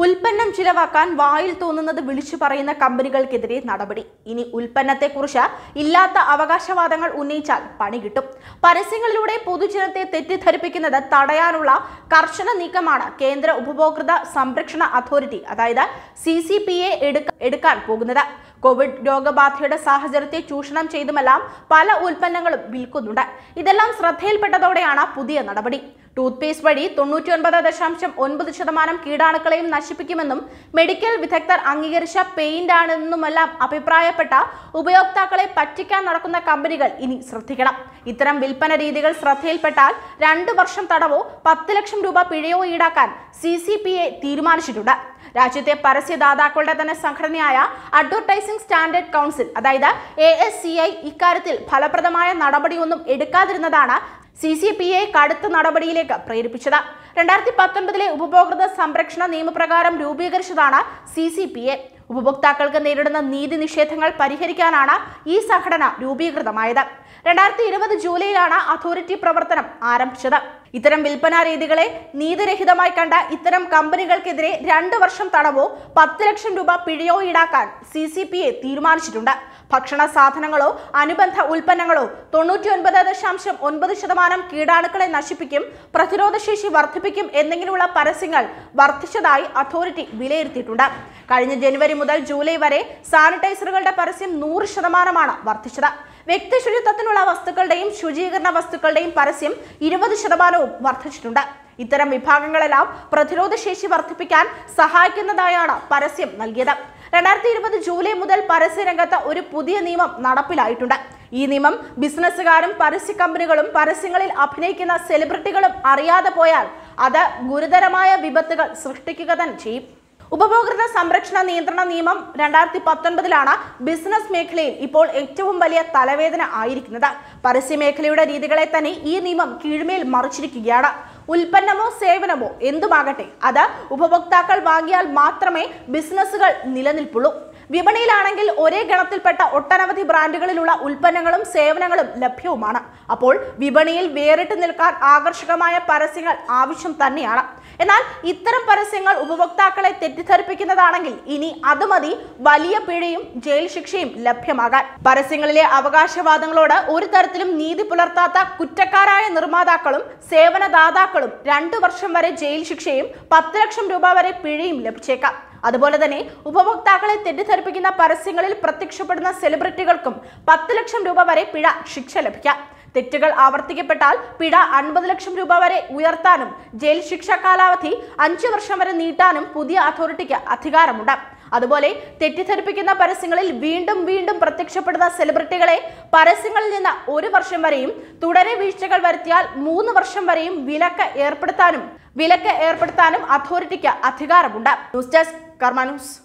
ഉൽപ്പന്നം ചിലവാക്കാൻ വായിൽ തോന്നുന്നത് വിളിച്ചു പറയുന്ന കമ്പനികൾക്കെതിരെ നടപടി ഇനി ഉൽപ്പന്നത്തെക്കുറിച്ച് ഇല്ലാത്ത അവകാശവാദങ്ങൾ ഉന്നയിച്ചാൽ പണി കിട്ടും പരസ്യങ്ങളിലൂടെ പൊതുജനത്തെ തെറ്റിദ്ധരിപ്പിക്കുന്നത് തടയാനുള്ള കർശന നീക്കമാണ് കേന്ദ്ര ഉപഭോക്തൃ സംരക്ഷണ അതോറിറ്റി അതായത് സി സി പി എ എടുക്കാൻ പോകുന്നത് കോവിഡ് രോഗബാധയുടെ സാഹചര്യത്തെ ചൂഷണം ചെയ്തുമെല്ലാം പല ഉൽപ്പന്നങ്ങളും വിൽക്കുന്നുണ്ട് ഇതെല്ലാം ശ്രദ്ധയിൽപ്പെട്ടതോടെയാണ് പുതിയ നടപടി ടൂത്ത് പേസ്റ്റ് വഴി തൊണ്ണൂറ്റിയൊൻപത് ദശാംശം ഒൻപത് ശതമാനം കീടാണുക്കളെയും നശിപ്പിക്കുമെന്നും മെഡിക്കൽ വിദഗ്ധർ അംഗീകരിച്ച പെയിന്റ് ആണെന്നുമെല്ലാം അഭിപ്രായപ്പെട്ട ഉപയോക്താക്കളെ പറ്റിക്കാൻ നടക്കുന്ന കമ്പനികൾ ഇനി ശ്രദ്ധിക്കണം ഇത്തരം വിൽപ്പന രീതികൾ ശ്രദ്ധയിൽപ്പെട്ടാൽ രണ്ട് വർഷം തടവോ പത്ത് ലക്ഷം രൂപ പിഴയോ ഈടാക്കാൻ സി സി പി എ തീരുമാനിച്ചിട്ടുണ്ട് രാജ്യത്തെ പരസ്യദാതാക്കളുടെ തന്നെ സംഘടനയായ അഡ്വർടൈസിംഗ് സ്റ്റാൻഡേർഡ് കൗൺസിൽ അതായത് എ എസ് സി ഐ ഇക്കാര്യത്തിൽ ഫലപ്രദമായ നടപടിയൊന്നും എടുക്കാതിരുന്നതാണ് സി സി പി എ കടുത്ത നടപടിയിലേക്ക് പ്രേരിപ്പിച്ചത് രണ്ടായിരത്തി പത്തൊൻപതിലെ ഉപഭോക്തൃ സംരക്ഷണ നിയമപ്രകാരം രൂപീകരിച്ചതാണ് സി സി പി എ ഉപഭോക്താക്കൾക്ക് നേരിടുന്ന നീതി നിഷേധങ്ങൾ പരിഹരിക്കാനാണ് ഈ സംഘടന രൂപീകൃതമായത് രണ്ടായിരത്തി ഇരുപത് ജൂലൈയിലാണ് അതോറിറ്റി പ്രവർത്തനം ആരംഭിച്ചത് ഇത്തരം വിൽപ്പനാ രീതികളെ നീതിരഹിതമായി കണ്ട ഇത്തരം കമ്പനികൾക്കെതിരെ രണ്ടു വർഷം തടവോ പത്ത് ലക്ഷം രൂപ പിഴയോ ഈടാക്കാൻ സി സി പി എ തീരുമാനിച്ചിട്ടുണ്ട് ഭക്ഷണ സാധനങ്ങളോ അനുബന്ധ ഉൽപ്പന്നങ്ങളോ തൊണ്ണൂറ്റിയൊൻപത് ദശാംശം ഒൻപത് ശതമാനം കീടാണുക്കളെ നശിപ്പിക്കും പ്രതിരോധശേഷി വർദ്ധിപ്പിക്കും എന്നിങ്ങനെയുള്ള പരസ്യങ്ങൾ വർദ്ധിച്ചതായി അതോറിറ്റി വിലയിരുത്തിയിട്ടുണ്ട് കഴിഞ്ഞ ജനുവരി ജനുവരി മുതൽ ജൂലൈ വരെ സാനിറ്റൈസറുകളുടെ പരസ്യം നൂറ് ശതമാനമാണ് വർദ്ധിച്ചത് വ്യക്തി ശുചിത്വത്തിനുള്ള വസ്തുക്കളുടെയും ശുചീകരണ വസ്തുക്കളുടെയും പരസ്യം ഇരുപത് ശതമാനവും വർദ്ധിച്ചിട്ടുണ്ട് ഇത്തരം വിഭാഗങ്ങളെല്ലാം പ്രതിരോധ ശേഷി വർദ്ധിപ്പിക്കാൻ സഹായിക്കുന്നതായാണ് പരസ്യം നൽകിയത് രണ്ടായിരത്തി ഇരുപത് ജൂലൈ മുതൽ പരസ്യരംഗത്ത് ഒരു പുതിയ നിയമം നടപ്പിലായിട്ടുണ്ട് ഈ നിയമം ബിസിനസ്സുകാരും പരസ്യ കമ്പനികളും പരസ്യങ്ങളിൽ അഭിനയിക്കുന്ന സെലിബ്രിറ്റികളും അറിയാതെ പോയാൽ അത് ഗുരുതരമായ വിപത്തുകൾ സൃഷ്ടിക്കുക തന്നെ ചെയ്യും ഉപഭോക്തൃ സംരക്ഷണ നിയന്ത്രണ നിയമം രണ്ടായിരത്തി പത്തൊൻപതിലാണ് ബിസിനസ് മേഖലയിൽ ഇപ്പോൾ ഏറ്റവും വലിയ തലവേദന ആയിരിക്കുന്നത് പരസ്യമേഖലയുടെ രീതികളെ തന്നെ ഈ നിയമം കീഴ്മേൽ മറിച്ചിരിക്കുകയാണ് ഉൽപ്പന്നമോ സേവനമോ എന്തുമാകട്ടെ അത് ഉപഭോക്താക്കൾ വാങ്ങിയാൽ മാത്രമേ ബിസിനസ്സുകൾ നിലനിൽപ്പുള്ളൂ വിപണിയിലാണെങ്കിൽ ഒരേ ഗണത്തിൽപ്പെട്ട ഒട്ടനവധി ബ്രാൻഡുകളിലുള്ള ഉൽപ്പന്നങ്ങളും സേവനങ്ങളും ലഭ്യവുമാണ് അപ്പോൾ വിപണിയിൽ വേറിട്ട് നിൽക്കാൻ ആകർഷകമായ പരസ്യങ്ങൾ ആവശ്യം തന്നെയാണ് എന്നാൽ ഇത്തരം പരസ്യങ്ങൾ ഉപഭോക്താക്കളെ തെറ്റിദ്ധരിപ്പിക്കുന്നതാണെങ്കിൽ ഇനി അത് മതി വലിയ പിഴയും ജയിൽ ശിക്ഷയും ലഭ്യമാകാൻ പരസ്യങ്ങളിലെ അവകാശവാദങ്ങളോട് ഒരു തരത്തിലും നീതി പുലർത്താത്ത കുറ്റക്കാരായ നിർമ്മാതാക്കളും സേവനദാതാക്കളും രണ്ടു വർഷം വരെ ജയിൽ ശിക്ഷയും പത്ത് ലക്ഷം രൂപ വരെ പിഴയും ലഭിച്ചേക്കാം അതുപോലെ തന്നെ ഉപഭോക്താക്കളെ തെറ്റിദ്ധരിപ്പിക്കുന്ന പരസ്യങ്ങളിൽ പ്രത്യക്ഷപ്പെടുന്ന സെലിബ്രിറ്റികൾക്കും പത്ത് ലക്ഷം രൂപ വരെ പിഴ ശിക്ഷ ലഭിക്കാം തെറ്റുകൾ ആവർത്തിക്കപ്പെട്ടാൽ പിഴ അൻപത് ലക്ഷം രൂപ വരെ ഉയർത്താനും ജയിൽ ശിക്ഷ കാലാവധി അഞ്ചു വർഷം വരെ നീട്ടാനും പുതിയ അതോറിറ്റിക്ക് അധികാരമുണ്ട് അതുപോലെ തെറ്റിദ്ധരിപ്പിക്കുന്ന പരസ്യങ്ങളിൽ വീണ്ടും വീണ്ടും പ്രത്യക്ഷപ്പെടുന്ന സെലിബ്രിറ്റികളെ പരസ്യങ്ങളിൽ നിന്ന് ഒരു വർഷം വരെയും തുടരെ വീഴ്ചകൾ വരുത്തിയാൽ മൂന്ന് വർഷം വരെയും വിലക്ക് ഏർപ്പെടുത്താനും വിലക്ക് ഏർപ്പെടുത്താനും അതോറിറ്റിക്ക് അധികാരമുണ്ട് ന്യൂസ് ഡെസ്ക് കർമാനൂസ്